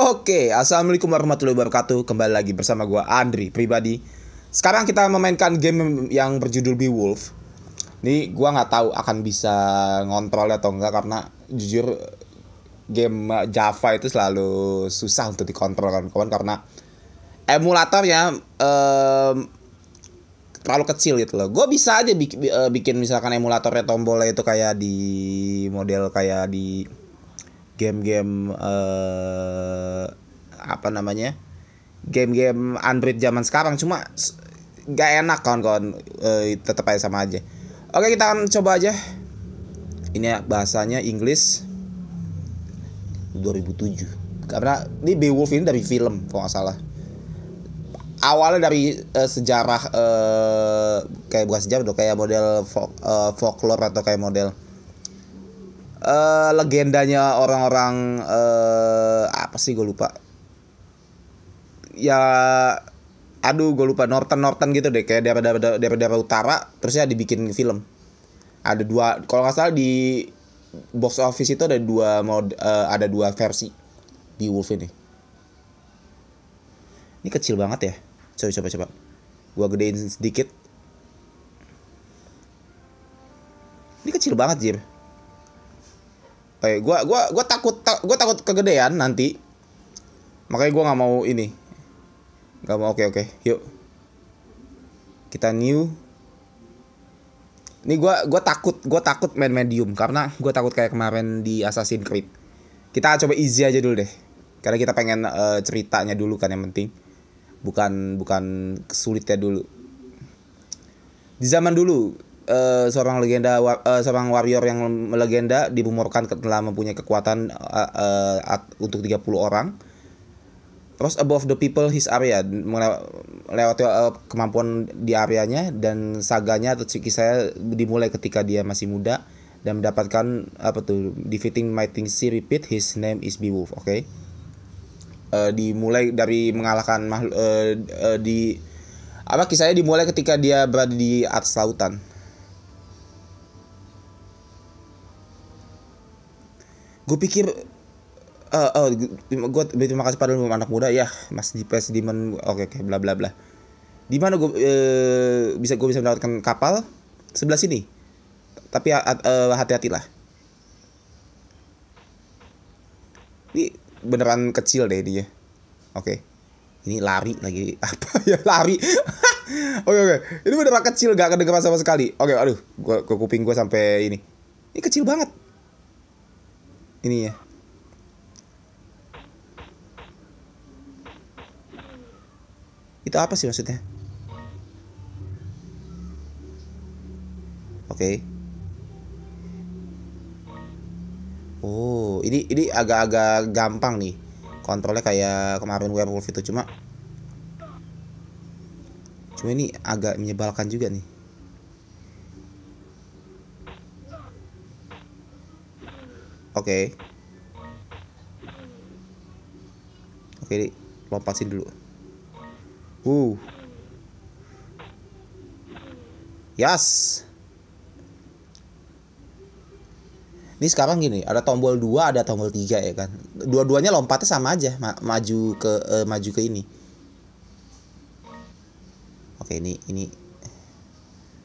Oke, assalamualaikum warahmatullahi wabarakatuh. Kembali lagi bersama gue Andri pribadi. Sekarang kita memainkan game yang berjudul Be Wolf. Ini gue nggak tahu akan bisa ngontrol atau enggak karena jujur game Java itu selalu susah untuk dikontrol kan kawan karena emulatornya um, terlalu kecil gitu loh. Gue bisa aja bikin, eh, bikin misalkan emulatornya tombolnya itu kayak di model kayak di game-game uh, apa namanya game-game Android zaman sekarang cuma gak enak kawan-kawan uh, eh, tetap aja sama aja oke kita akan coba aja ini ya, bahasanya Inggris 2007 karena ini Beowulf ini dari film kalau nggak salah awalnya dari uh, sejarah uh, kayak bukan sejarah dong kayak model folk, uh, folklore atau kayak model uh, legendanya orang-orang uh, apa sih gue lupa ya aduh gue lupa Norton Norton gitu deh kayak daerah daerah daerah, daerah utara terusnya dibikin film ada dua kalau nggak salah di box office itu ada dua mod uh, ada dua versi di Wolf ini ini kecil banget ya coba coba coba gua gedein sedikit ini kecil banget Jir eh gua gua gua takut ta, gua takut kegedean nanti makanya gua nggak mau ini nggak mau oke okay, oke okay. yuk kita new ini gua gua takut gua takut main medium karena gua takut kayak kemarin di assassin Creed kita coba easy aja dulu deh karena kita pengen uh, ceritanya dulu kan yang penting bukan bukan kesulitnya dulu di zaman dulu Eh, seorang legenda war, uh, eh, seorang warrior yang legenda dibumorkan telah mempunyai kekuatan uh, uh, untuk 30 orang. Terus above the people his area melewati uh, kemampuan di areanya dan saganya atau saya dimulai ketika dia masih muda dan mendapatkan apa tuh defeating mighty si repeat his name is Beowulf, oke. Okay? Uh, dimulai dari mengalahkan makhluk uh, uh, di apa kisahnya dimulai ketika dia berada di atas lautan gue pikir uh, eh, oh, eh, gue berterima kasih pada anak muda ya Mas Dipes Diman oke okay, oke okay, bla bla bla di mana gue uh, bisa gue bisa mendapatkan kapal sebelah sini tapi uh, hati-hatilah ini beneran kecil deh dia oke okay. ini lari lagi apa ya lari oke oke okay, ini beneran kecil gak kedengeran sama sekali oke okay, aduh gua ke kuping gue sampai ini ini kecil banget ini ya itu apa sih maksudnya oke okay. oh ini ini agak-agak gampang nih kontrolnya kayak kemarin werewolf itu cuma cuma ini agak menyebalkan juga nih Oke. Okay. Oke, okay, lompatin dulu. Uh. Yes. Ini sekarang gini, ada tombol 2, ada tombol 3 ya kan. Dua-duanya lompatnya sama aja, ma maju ke uh, maju ke ini. Oke, okay, ini ini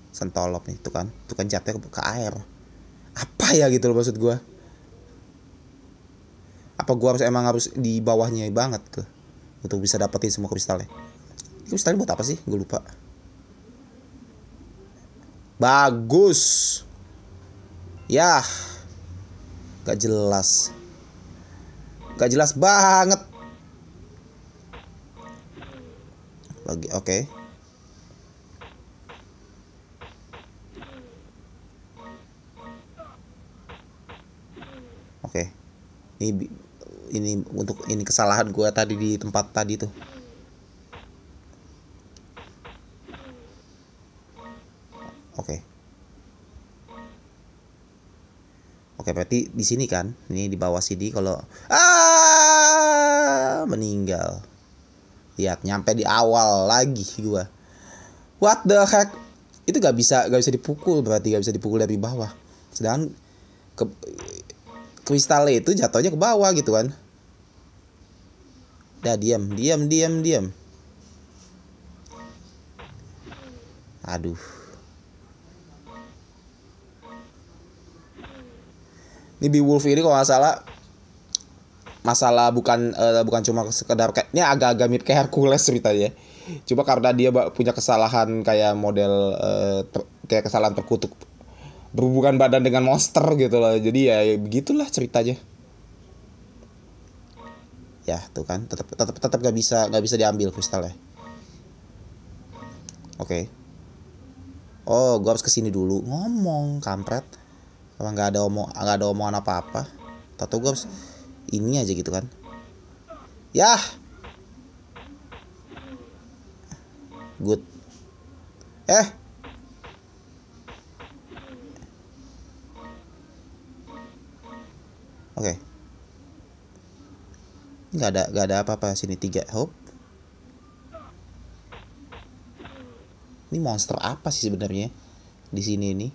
sentolop nih, tuh kan. Tuh kan jatuhnya ke, ke air. Apa ya gitu loh maksud gua apa gua harus emang harus di bawahnya banget tuh untuk bisa dapetin semua kristalnya kristalnya buat apa sih gue lupa bagus yah gak jelas gak jelas banget lagi oke okay. oke okay. ini ini untuk ini kesalahan gue tadi di tempat tadi tuh oke okay. oke okay, berarti di sini kan ini di bawah CD kalau ah meninggal lihat nyampe di awal lagi gue what the heck itu gak bisa gak bisa dipukul berarti gak bisa dipukul dari bawah sedangkan ke, kristalnya itu jatuhnya ke bawah gitu kan dah diam diam diam diam aduh ini Beowulf ini kok nggak salah masalah bukan uh, bukan cuma sekedar kayak ini agak-agak mirip kayak Hercules ceritanya. Cuma karena dia punya kesalahan kayak model uh, ter, kayak kesalahan terkutuk berhubungan badan dengan monster gitu loh jadi ya, ya begitulah ceritanya ya tuh kan tetap tetap tetap gak bisa nggak bisa diambil kristalnya oke okay. oh gua harus kesini dulu ngomong kampret kalau nggak ada omong nggak ada omongan apa apa tato gua harus ini aja gitu kan ya good eh oke okay. nggak ada nggak ada apa-apa sini tiga hope ini monster apa sih sebenarnya di sini ini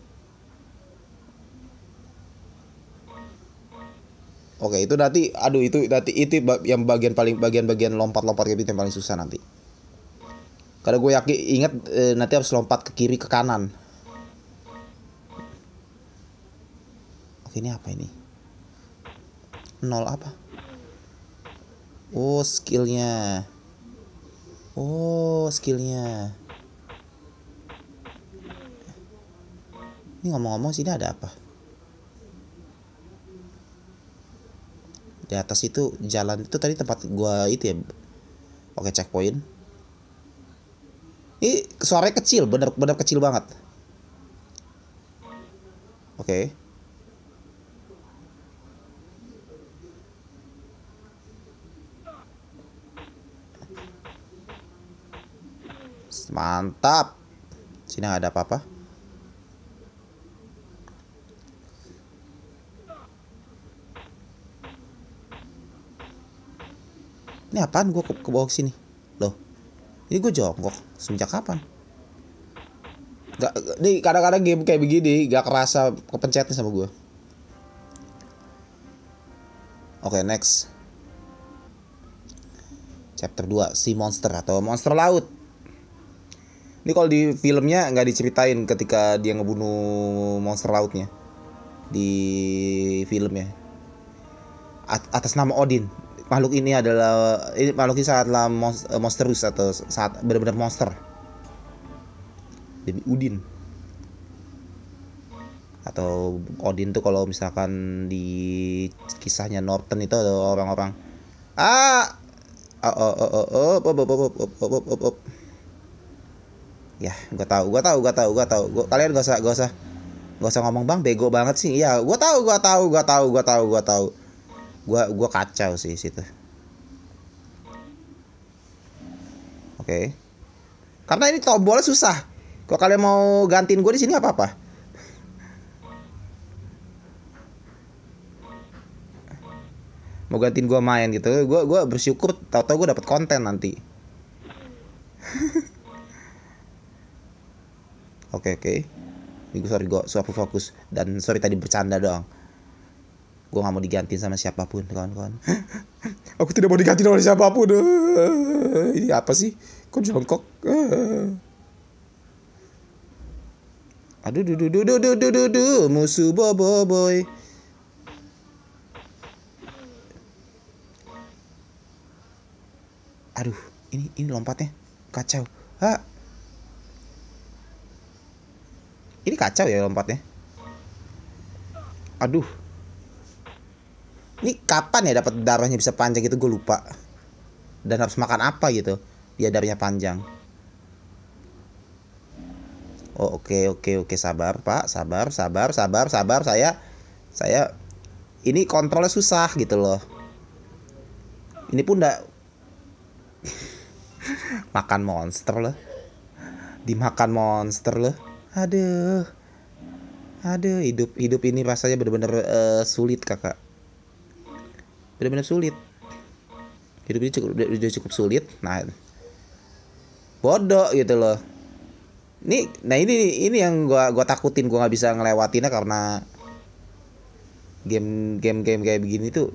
Oke okay, itu nanti aduh itu nanti itu yang bagian paling bagian-bagian lompat-lompat kayak gitu yang paling susah nanti. Karena gue yakin ingat e, nanti harus lompat ke kiri ke kanan. Oke okay, ini apa ini? nol apa oh skillnya oh skillnya ini ngomong-ngomong sini ada apa di atas itu jalan itu tadi tempat gua itu ya oke checkpoint ini suaranya kecil bener bener kecil banget oke okay. Mantap. Sini nggak ada apa-apa. Ini apaan gue ke, ke bawah sini? Loh. Ini gue jongkok. Semenjak kapan? Gak, ini kadang-kadang game kayak begini gak kerasa kepencetnya sama gue. Oke, okay, next. Chapter 2, si monster atau monster laut. Ini kalau di filmnya nggak diceritain ketika dia ngebunuh monster lautnya di filmnya. At atas nama Odin. Makhluk ini adalah ini makhluk ini sangatlah monsterus atau saat benar-benar monster. Demi Udin atau Odin tuh kalau misalkan di kisahnya Norton itu ada orang-orang ah oh oh oh oh oh oh oh oh oh oh ya gue tahu gue tahu gue tahu gue tahu gua, kalian gak usah gak usah gak usah ngomong bang bego banget sih ya gue tahu gue tahu gue tahu gue tahu gue tahu gue gue kacau sih situ oke okay. karena ini tombolnya susah kok kalian mau gantiin gue di sini apa apa mau gantiin gue main gitu gue gue bersyukur tau tau gue dapet konten nanti Oke oke. Gue sorry gue suatu fokus dan sorry tadi bercanda doang. Gue gak mau diganti sama siapapun kawan-kawan. Aku tidak mau diganti sama siapapun. Eh, ini apa sih? Kok jongkok? Eh. Aduh duh duh duh duh duh duh duh duh musuh bobo boy. Aduh, ini ini lompatnya kacau. Ah, ini kacau ya lompatnya aduh ini kapan ya dapat darahnya bisa panjang gitu gue lupa dan harus makan apa gitu biar darahnya panjang oh oke okay, oke okay, oke okay. sabar pak sabar sabar sabar sabar saya saya ini kontrolnya susah gitu loh ini pun ndak makan monster loh dimakan monster loh aduh aduh hidup hidup ini rasanya benar-benar uh, eh, sulit kakak benar-benar sulit hidup ini cukup udah cukup sulit nah bodoh gitu loh ini nah ini ini yang gua gua takutin gua nggak bisa ngelewatinnya karena game game game kayak begini tuh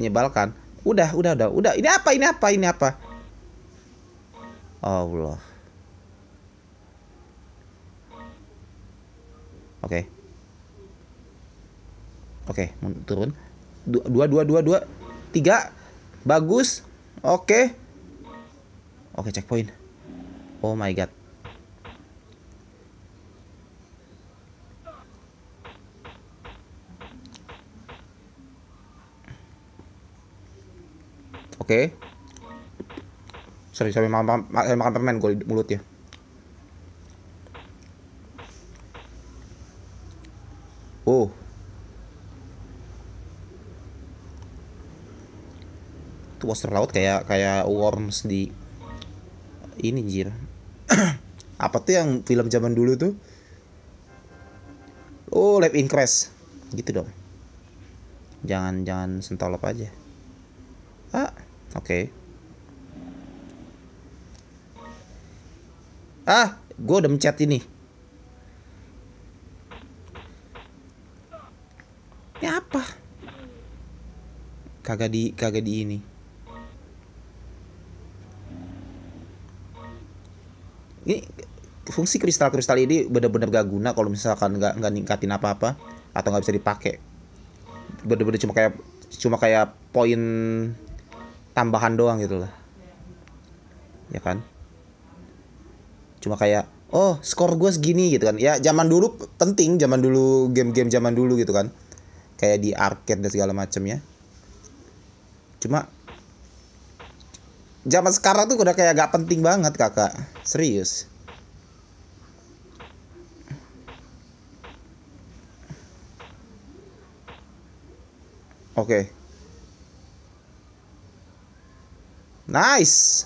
menyebalkan udah udah udah udah ini apa ini apa ini apa Allah Oke. Okay. Oke, okay, turun. Dua, dua, dua, dua, tiga. Bagus. Oke. Okay. Oke, okay, checkpoint. Oh my god. Oke. Okay. Sorry, sorry makan, makan, eh, makan permen gue mulut ya. monster laut kayak kayak worms di ini jir apa tuh yang film zaman dulu tuh oh lab in gitu dong jangan jangan sentolop aja ah oke okay. ah gue udah mencet ini ini apa kagak di kagak di ini ini fungsi kristal-kristal ini benar-benar gak guna kalau misalkan nggak nggak ningkatin apa-apa atau nggak bisa dipakai benar-benar cuma kayak cuma kayak poin tambahan doang gitu lah ya kan cuma kayak oh skor gue segini gitu kan ya zaman dulu penting zaman dulu game-game zaman dulu gitu kan kayak di arcade dan segala macamnya, cuma zaman sekarang tuh udah kayak gak penting banget kakak serius Oke. Okay. Nice.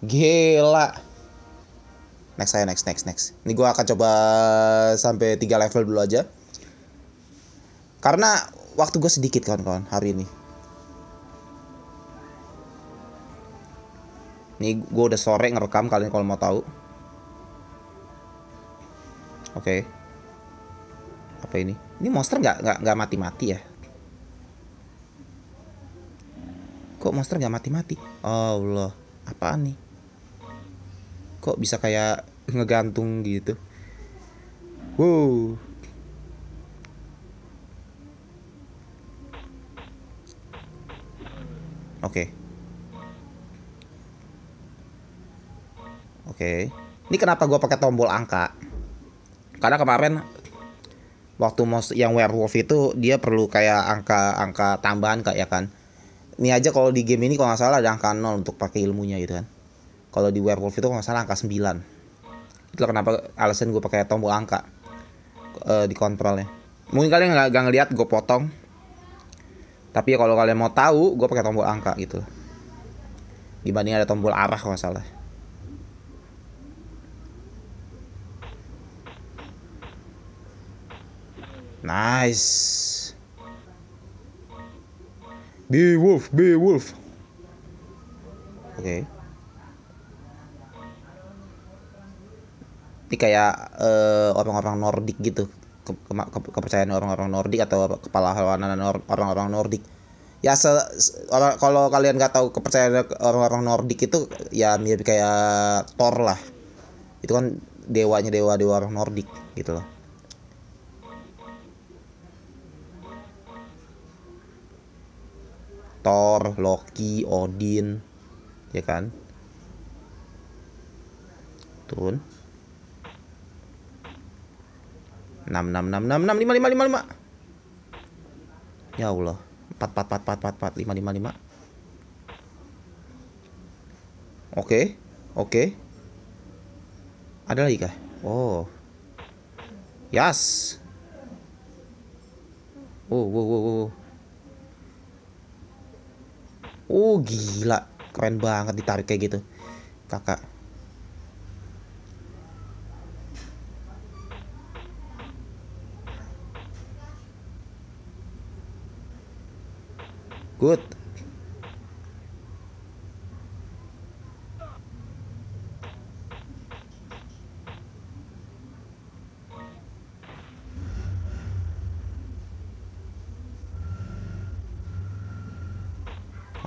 Gila. Next saya next next next. Ini gua akan coba sampai tiga level dulu aja. Karena waktu gue sedikit kawan-kawan hari ini. Ini gue udah sore ngerekam kalian kalau mau tahu. Oke. Okay. Apa ini? Ini monster nggak nggak nggak mati-mati ya? Kok monster nggak mati-mati? Oh, Allah, apaan nih? Kok bisa kayak ngegantung gitu? Wow. Oke. Okay. Oke. Okay. Ini kenapa gue pakai tombol angka? Karena kemarin waktu most yang werewolf itu dia perlu kayak angka-angka tambahan kayak ya kan. Ini aja kalau di game ini kalau nggak salah ada angka 0 untuk pakai ilmunya gitu kan. Kalau di werewolf itu kalau nggak salah angka 9. Itulah kenapa alasan gue pakai tombol angka uh, di kontrolnya. Mungkin kalian nggak ngeliat gue potong. Tapi ya kalau kalian mau tahu, gue pakai tombol angka gitu. Dibanding ada tombol arah kalau nggak salah. Nice. Be wolf, be wolf. Oke. Okay. Ini kayak eh, orang-orang uh, Nordik gitu. Ke, ke, ke, kepercayaan orang-orang Nordik atau kepala hewanan orang-orang Nordik. Ya se, se kalau kalian nggak tahu kepercayaan orang-orang Nordik itu ya mirip kayak Thor lah. Itu kan dewanya dewa-dewa orang Nordik gitu loh. Thor, Loki, Odin, ya kan? Turun. 6 6 6 6 6 5 5 5 5. Ya Allah. 4 4 4 4 4 5 5 5. Oke. Oke. Ada lagi kah? Oh. Yes. Oh, wow, wow, wow. Oh gila, keren banget ditarik kayak gitu. Kakak. Good.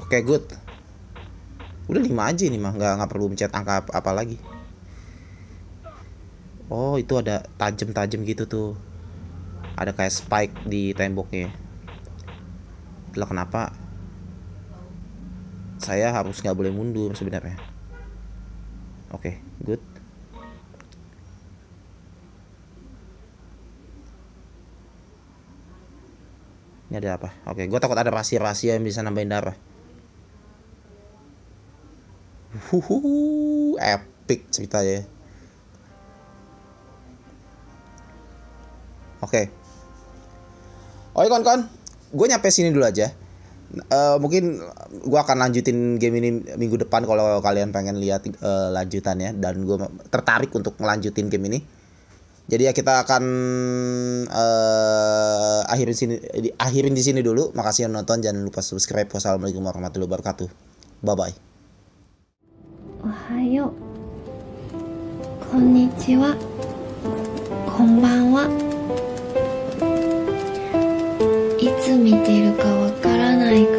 Oke, good. Udah 5 aja nih mah, nggak nggak perlu mencet angka apa, apa lagi. Oh, itu ada tajem tajem gitu tuh. Ada kayak spike di temboknya. Itulah kenapa saya harus nggak boleh mundur sebenarnya. Oke, good. Ini ada apa? Oke, gue takut ada rahasia-rahasia yang bisa nambahin darah. Huhu, epic cerita ya Oke. Okay. Oke kawan-kawan, gue nyampe sini dulu aja. Uh, mungkin gue akan lanjutin game ini minggu depan kalau kalian pengen lihat uh, lanjutannya dan gue tertarik untuk melanjutin game ini. Jadi ya kita akan uh, akhirin sini di, akhirin di sini dulu. Makasih yang nonton, jangan lupa subscribe. Wassalamualaikum warahmatullahi wabarakatuh. Bye bye. こんにちはこんばんはいつ見てるかわからないか